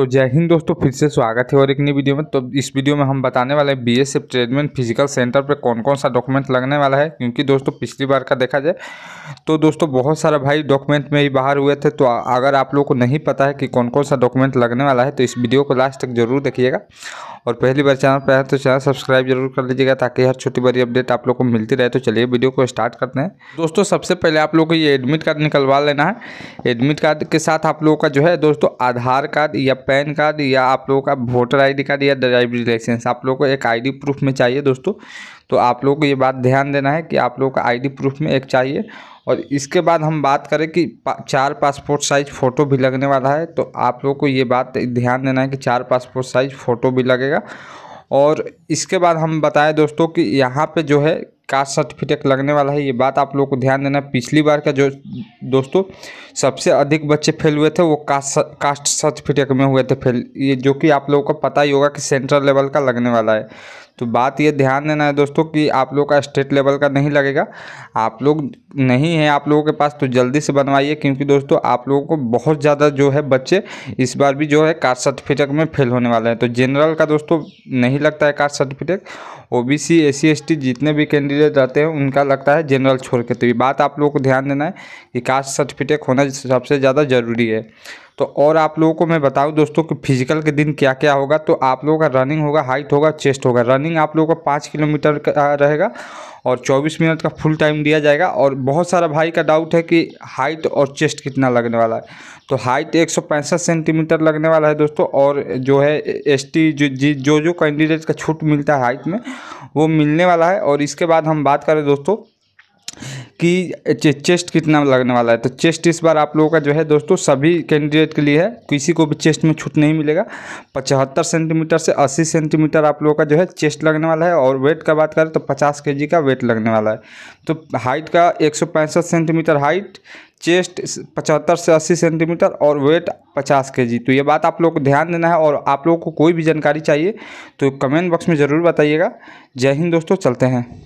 तो जय हिंद दोस्तों फिर से स्वागत है और एक नई वीडियो में तो इस वीडियो में हम बताने वाले हैं B S F tradesman physical centre पर कौन कौन सा डॉक्यूमेंट लगने वाला है क्योंकि दोस्तों पिछली बार का देखा जाए तो दोस्तों बहुत सारा भाई डॉक्यूमेंट में ही बाहर हुए थे तो अगर आप लोग को नहीं पता है कि कौन कौन सा डॉक्यूमेंट लगने वाला है तो इस वीडियो को लास्ट तक जरूर देखिएगा और पहली बार चैनल पर है तो चैनल सब्सक्राइब जरूर कर लीजिएगा ताकि हर छोटी बड़ी अपडेट आप लोग को मिलती रहे तो चलिए वीडियो को स्टार्ट करते हैं दोस्तों सबसे पहले आप लोग को ये एडमिट कार्ड निकलवा लेना है एडमिट कार्ड के साथ आप लोगों का जो है दोस्तों आधार कार्ड या पैन कार्ड या आप लोगों का वोटर आई कार्ड या ड्राइविंग लाइसेंस आप लोग को एक आई प्रूफ में चाहिए दोस्तों तो आप लोग को ये बात ध्यान देना है कि आप लोग का आई प्रूफ में एक चाहिए और इसके बाद हम बात करें कि पा, चार पासपोर्ट साइज़ फ़ोटो भी लगने वाला है तो आप लोग को ये बात ध्यान देना है कि चार पासपोर्ट साइज़ फ़ोटो भी लगेगा और इसके बाद हम बताएं दोस्तों कि यहाँ पे जो है कास्ट सर्टिफिकेट लगने वाला है ये बात आप लोग को ध्यान देना पिछली बार का जो दोस्तों सबसे अधिक बच्चे फेल हुए थे वो कास्ट कास्ट सर्टिफिकेट में हुए थे फेल ये जो कि आप लोगों को पता ही होगा कि सेंट्रल लेवल का लगने वाला है तो बात ये ध्यान देना है दोस्तों कि आप लोग का स्टेट लेवल का नहीं लगेगा आप लोग नहीं है आप लोगों के पास तो जल्दी से बनवाइए क्योंकि दोस्तों आप लोगों को बहुत ज़्यादा जो है बच्चे इस बार भी जो है कास्ट सर्टिफिकेट में फेल होने वाले हैं तो जनरल का दोस्तों नहीं लगता है caste certificate O B C S C S T जितने भी कैंडिडेट रहते हैं उनका लगता है जनरल छोड़ के तो ये बात आप लोगों को ध्यान देना है कि कास्ट सर्टिफिकेट होना सबसे ज़्यादा ज़रूरी है तो और आप लोगों को मैं बताऊं दोस्तों कि फिजिकल के दिन क्या क्या होगा तो आप लोगों का रनिंग होगा हाइट होगा चेस्ट होगा रनिंग आप लोगों का पाँच किलोमीटर का रहेगा और 24 मिनट का फुल टाइम दिया जाएगा और बहुत सारा भाई का डाउट है कि हाइट और चेस्ट कितना लगने वाला है तो हाइट एक सेंटीमीटर लगने वाला है दोस्तों और जो है एस टी जो जो जो कैंडिडेट का छूट मिलता है हाइट में वो मिलने वाला है और इसके बाद हम बात करें दोस्तों कि चेस्ट कितना लगने वाला है तो चेस्ट इस बार आप लोगों का जो है दोस्तों सभी कैंडिडेट के लिए है किसी को भी चेस्ट में छूट नहीं मिलेगा पचहत्तर सेंटीमीटर से अस्सी सेंटीमीटर आप लोगों का जो है चेस्ट लगने वाला है और वेट का बात करें तो पचास के का वेट लगने वाला है तो हाइट का एक सेंटीमीटर हाइट चेस्ट पचहत्तर से अस्सी सेंटीमीटर और वेट पचास के जी तो ये बात आप लोग को ध्यान देना है और आप लोगों को कोई भी जानकारी चाहिए तो कमेंट बॉक्स में ज़रूर बताइएगा जय हिंद दोस्तों चलते हैं